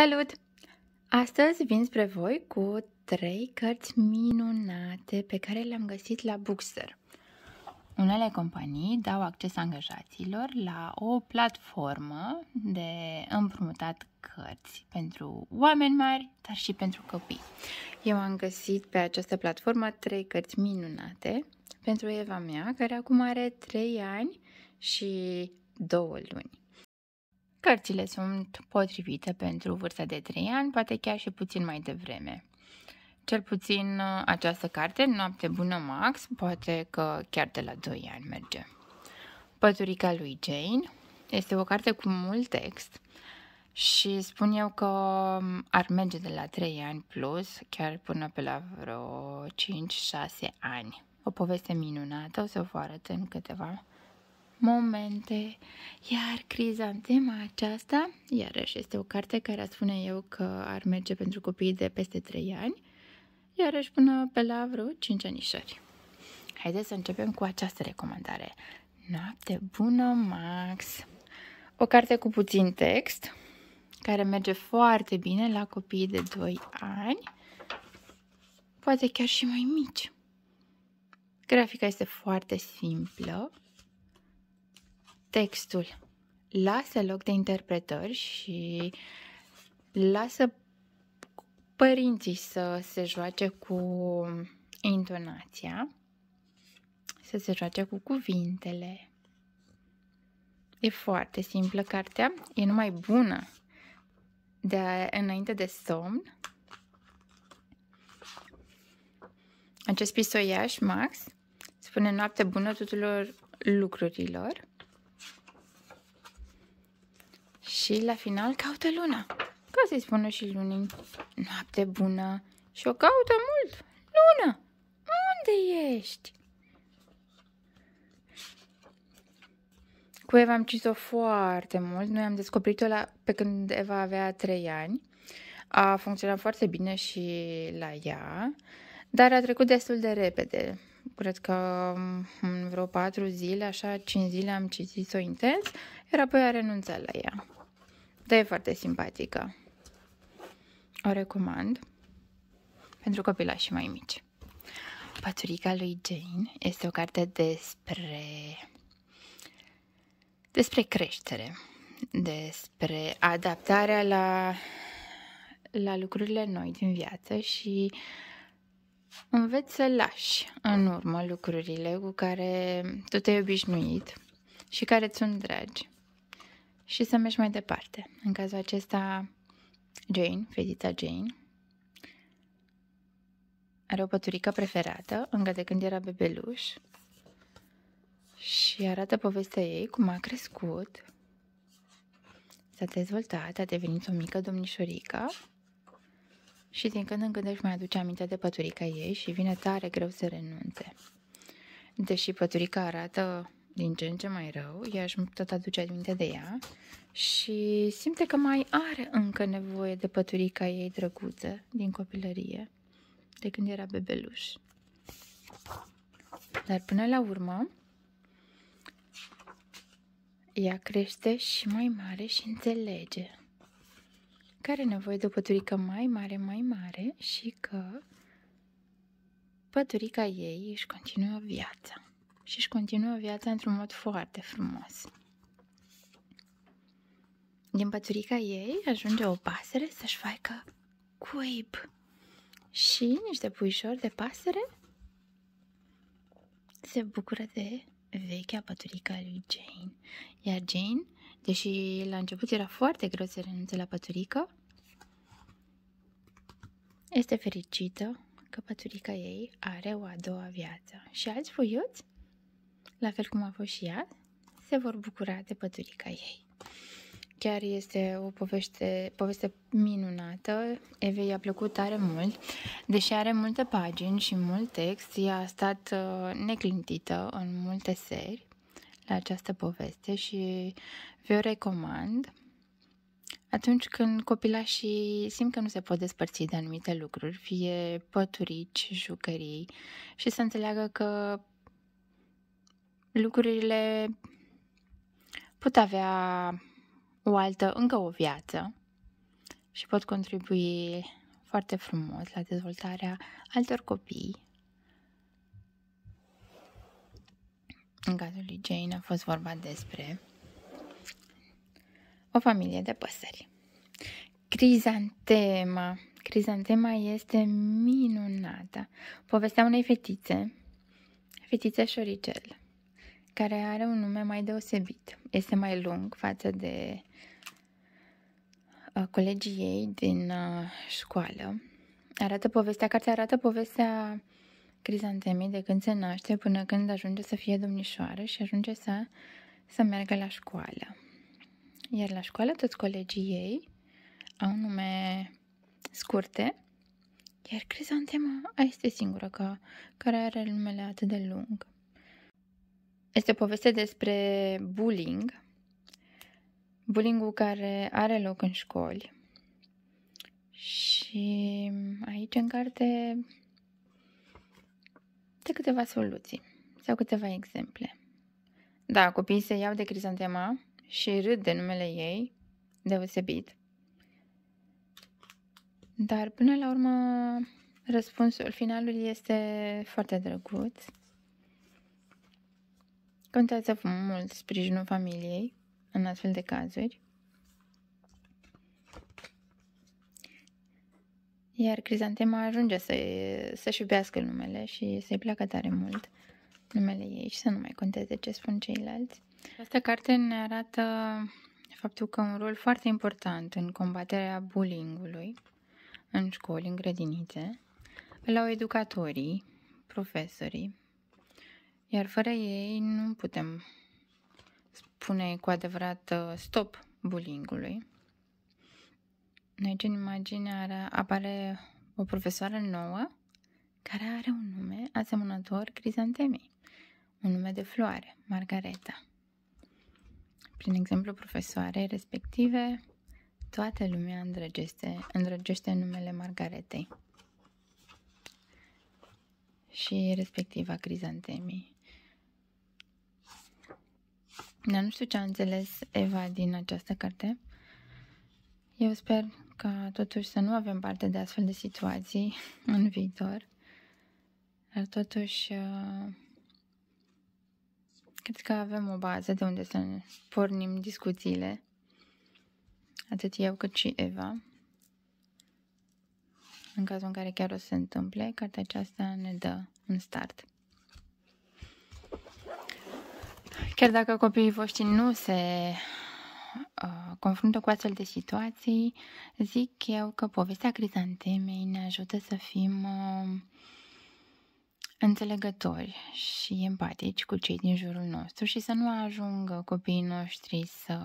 Salut! Astăzi vin spre voi cu trei cărți minunate pe care le-am găsit la Bookster. Unele companii dau acces angajaților la o platformă de împrumutat cărți pentru oameni mari, dar și pentru copii. Eu am găsit pe această platformă trei cărți minunate pentru Eva mea, care acum are 3 ani și 2 luni. Cărțile sunt potrivite pentru vârsta de 3 ani, poate chiar și puțin mai devreme. Cel puțin ă, această carte, Noapte bună Max, poate că chiar de la 2 ani merge. Păturica lui Jane este o carte cu mult text și spun eu că ar merge de la 3 ani plus, chiar până pe la vreo 5-6 ani. O poveste minunată, o să vă arăt în câteva momente. Iar tema aceasta, iarăși, este o carte care spune eu că ar merge pentru copiii de peste 3 ani, iarăși până pe la vreo 5 anișori. Haideți să începem cu această recomandare. Noapte bună, Max! O carte cu puțin text, care merge foarte bine la copiii de 2 ani, poate chiar și mai mici. Grafica este foarte simplă, textul. Lasă loc de interpretări și lasă părinții să se joace cu intonația, să se joace cu cuvintele. E foarte simplă cartea, e numai bună de înainte de somn. Acest pisoiaș, Max, spune noapte bună tuturor lucrurilor. Și la final caută luna. Ca să-i spună și lunii noapte bună. Și o caută mult. Luna, unde ești? Cu Eva am citit-o foarte mult. Noi am descoperit-o la, pe când Eva avea 3 ani. A funcționat foarte bine și la ea, dar a trecut destul de repede. Cred că mm, în vreo 4 zile, așa 5 zile am citit-o intens, iar apoi a renunțat la ea. Asta e foarte simpatică. O recomand pentru copilași mai mici. Păturica lui Jane este o carte despre despre creștere, despre adaptarea la, la lucrurile noi din viață și înveți să lași în urmă lucrurile cu care tu te-ai obișnuit și care ți sunt dragi și să mergi mai departe. În cazul acesta, Jane, fetița Jane, are o păturică preferată, încă de când era bebeluș, și arată povestea ei cum a crescut, s-a dezvoltat, a devenit o mică domnișorică și din când în când își mai aduce aminte de păturica ei și vine tare greu să renunțe. Deși păturica arată din ce în ce mai rău, ea își tot aduce aminte de ea și simte că mai are încă nevoie de păturica ei drăguță din copilărie, de când era bebeluș. Dar până la urmă, ea crește și mai mare și înțelege că are nevoie de o păturică mai mare, mai mare și că păturica ei își continuă viața și își continuă viața într-un mod foarte frumos. Din păturica ei ajunge o pasăre să-și facă cuib și niște puișori de pasăre se bucură de vechea păturica lui Jane. Iar Jane, deși la început era foarte greu să renunțe la păturică, este fericită că păturica ei are o a doua viață și alți puiuți la fel cum a fost și ea, se vor bucura de păturica ei. Chiar este o poveste, poveste minunată. Eve i-a plăcut tare mult. Deși are multe pagini și mult text, ea a stat uh, neclintită în multe seri la această poveste și vi-o recomand atunci când copilașii simt că nu se pot despărți de anumite lucruri, fie păturici, jucării, și să înțeleagă că lucrurile pot avea o altă, încă o viață și pot contribui foarte frumos la dezvoltarea altor copii. În cazul lui Jane a fost vorba despre o familie de păsări. Crizantema. Crizantema este minunată. Povestea unei fetițe, fetița șoricel, care are un nume mai deosebit. Este mai lung față de uh, colegii ei din uh, școală. Arată povestea, cartea arată povestea Crizantemii de când se naște până când ajunge să fie domnișoară și ajunge să, să meargă la școală. Iar la școală toți colegii ei au nume scurte, iar Crizantema este singura că, care are numele atât de lung. Este o poveste despre bullying, bullying care are loc în școli. Și aici în carte de câteva soluții sau câteva exemple. Da, copiii se iau de crizantema și râd de numele ei, deosebit. Dar până la urmă, răspunsul finalului este foarte drăguț Contează mult sprijinul familiei în astfel de cazuri. Iar Crizantema ajunge să, să-și iubească numele și să-i placă tare mult numele ei și să nu mai conteze ce spun ceilalți. Această carte ne arată faptul că un rol foarte important în combaterea bullying-ului în școli, în grădinițe, la educatorii, profesorii, iar fără ei nu putem spune cu adevărat uh, stop bullyingului. Aici deci în imagine are, apare o profesoară nouă care are un nume asemănător crizantemei, un nume de floare, Margareta. Prin exemplu profesoarei respective, toată lumea îndrăgește, îndrăgește numele Margaretei și respectiva crizantemii. Dar nu știu ce a înțeles Eva din această carte. Eu sper ca totuși să nu avem parte de astfel de situații în viitor. Dar totuși uh, cred că avem o bază de unde să ne pornim discuțiile. Atât eu cât și Eva. În cazul în care chiar o să se întâmple, cartea aceasta ne dă un start. Chiar dacă copiii voștri nu se uh, confruntă cu astfel de situații, zic eu că povestea crizantemei ne ajută să fim uh, înțelegători și empatici cu cei din jurul nostru și să nu ajungă copiii noștri să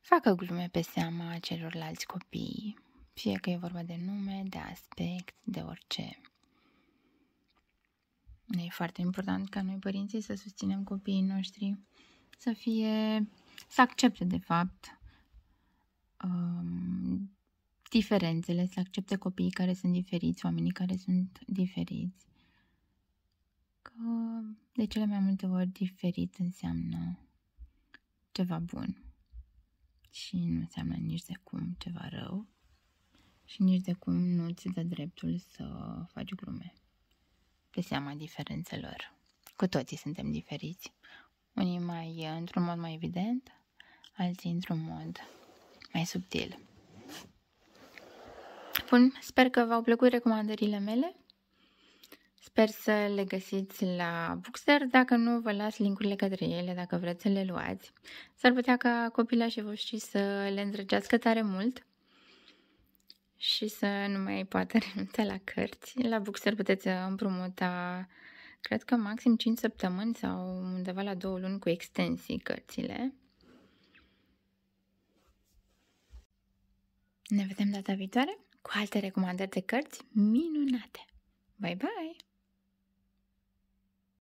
facă glume pe seama celorlalți copii, fie că e vorba de nume, de aspect, de orice. E foarte important ca noi părinții să susținem copiii noștri să fie, să accepte de fapt um, diferențele, să accepte copiii care sunt diferiți, oamenii care sunt diferiți. Că de cele mai multe ori diferit înseamnă ceva bun și nu înseamnă nici de cum ceva rău și nici de cum nu ți dă dreptul să faci glume pe seama diferențelor. Cu toții suntem diferiți. Unii mai într-un mod mai evident, alții într-un mod mai subtil. Bun, sper că v-au plăcut recomandările mele. Sper să le găsiți la Bookster, dacă nu vă las linkurile către ele, dacă vreți să le luați. S-ar putea ca copilașii voștri să le îndrăgească tare mult și să nu mai poată renunța la cărți. La Bookstore puteți uh, împrumuta, cred că maxim 5 săptămâni sau undeva la 2 luni cu extensii cărțile. Ne vedem data viitoare cu alte recomandări de cărți minunate. Bye bye!